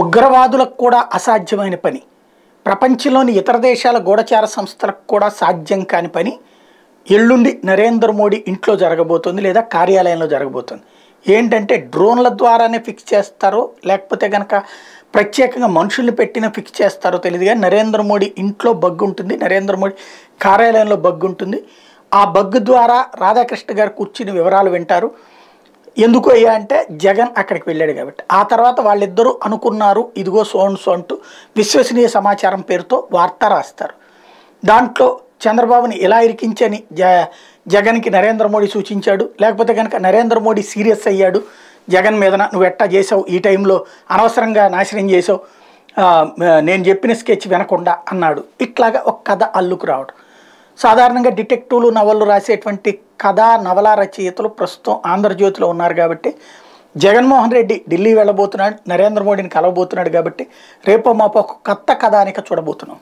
ఉగ్రవాదులకు కూడా అసాధ్యమైన పని ప్రపంచంలోని ఇతర దేశాల గూఢచార సంస్థలకు కూడా సాధ్యం కాని పని ఎల్లుండి నరేంద్ర మోడీ ఇంట్లో జరగబోతుంది లేదా కార్యాలయంలో జరగబోతుంది ఏంటంటే డ్రోన్ల ద్వారానే ఫిక్స్ చేస్తారో లేకపోతే కనుక ప్రత్యేకంగా మనుషుల్ని పెట్టిన ఫిక్స్ చేస్తారో తెలియదు కానీ నరేంద్ర మోడీ ఇంట్లో బగ్గు ఉంటుంది నరేంద్ర మోడీ కార్యాలయంలో బగ్గు ఉంటుంది ఆ బగ్గు ద్వారా రాధాకృష్ణ గారు కూర్చుని వివరాలు వింటారు ఎందుకు అయ్యా అంటే జగన్ అక్కడికి వెళ్ళాడు కాబట్టి ఆ తర్వాత వాళ్ళిద్దరూ అనుకున్నారు ఇదిగో సోన్ సో అంటూ విశ్వసనీయ సమాచారం పేరుతో వార్త రాస్తారు దాంట్లో చంద్రబాబుని ఎలా ఇరికించని జ జగన్కి నరేంద్ర మోడీ సూచించాడు లేకపోతే కనుక నరేంద్ర మోడీ సీరియస్ అయ్యాడు జగన్ మీదన నువ్వు ఎట్టా చేసావు ఈ టైంలో అనవసరంగా నాశనం చేసావు నేను చెప్పిన స్కెచ్ వినకుండా అన్నాడు ఇట్లాగా ఒక కథ అల్లుకు రావడం సాధారణంగా డిటెక్టివ్లు నవలు రాసేటువంటి కథా నవల రచయితలు ప్రస్తుతం ఆంధ్రజ్యోతిలో ఉన్నారు కాబట్టి జగన్మోహన్ రెడ్డి ఢిల్లీ వెళ్ళబోతున్నాడు నరేంద్ర మోడీని కలవబోతున్నాడు కాబట్టి రేపో మాపో కొత్త కథానిక చూడబోతున్నాం